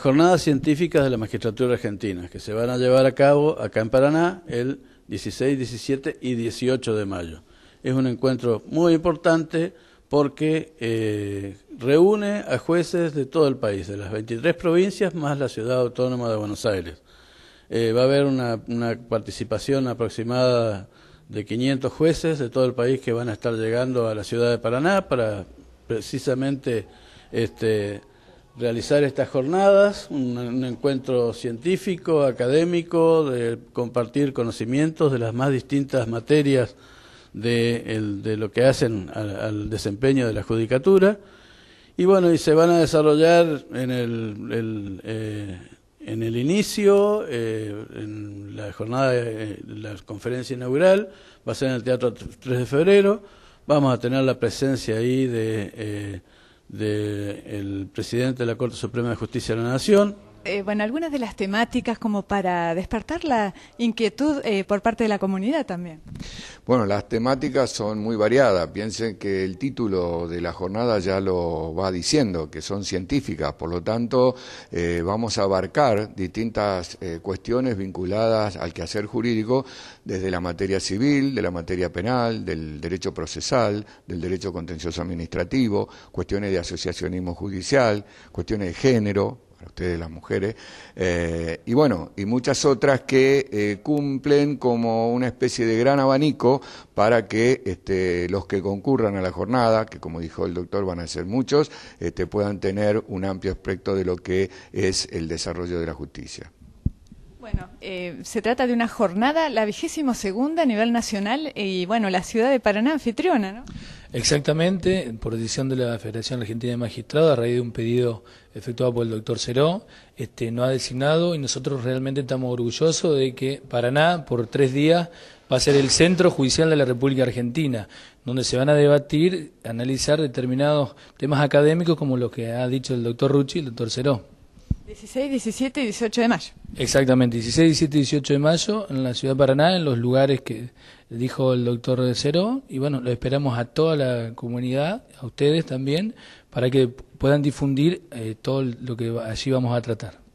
Jornadas científicas de la Magistratura Argentina, que se van a llevar a cabo acá en Paraná el 16, 17 y 18 de mayo. Es un encuentro muy importante porque eh, reúne a jueces de todo el país, de las 23 provincias más la ciudad autónoma de Buenos Aires. Eh, va a haber una, participación aproximada de 500 jueces de todo el país que van a estar llegando a la ciudad de Paraná para precisamente este, realizar estas jornadas, un, encuentro científico, académico, de compartir conocimientos de las más distintas materias de, lo que hacen al, desempeño de la judicatura. Y bueno, y se van a desarrollar en el, eh, en el inicio, eh, en la jornada, de eh, la conferencia inaugural, va a ser en el Teatro 3 de Febrero. Vamos a tener la presencia ahí de del presidente de la Corte Suprema de Justicia de la Nación. Eh, bueno, algunas de las temáticas como para despertar la inquietud eh, por parte de la comunidad también. Bueno, las temáticas son muy variadas. Piensen que el título de la jornada ya lo va diciendo, que son científicas. Por lo tanto, eh, vamos a abarcar distintas eh, cuestiones vinculadas al quehacer jurídico, desde la materia civil, de la materia penal, del derecho procesal, del derecho contencioso administrativo, cuestiones de asociacionismo judicial, cuestiones de género, ustedes las mujeres, eh, y bueno, y muchas otras que eh, cumplen como una especie de gran abanico para que este, los que concurran a la jornada, que como dijo el doctor van a ser muchos, este, puedan tener un amplio aspecto de lo que es el desarrollo de la justicia. Bueno, eh, se trata de una jornada, la vigésimo segunda a nivel nacional, y bueno, la ciudad de Paraná anfitriona, ¿no? Exactamente, por decisión de la Federación Argentina de Magistrados, a raíz de un pedido efectuado por el doctor Ceró, este, ha designado y nosotros realmente estamos orgullosos de que Paraná, por tres días, va a ser el centro judicial de la República Argentina, donde se van a debatir, analizar determinados temas académicos como lo que ha dicho el doctor Rucci y el doctor Ceró. 16, 17 y 18 de mayo. Exactamente, 16, 17 y 18 de mayo en la ciudad de Paraná, en los lugares que dijo el doctor de Cero. Y bueno, lo esperamos a toda la comunidad, a ustedes también, para que puedan difundir eh, todo lo que allí vamos a tratar.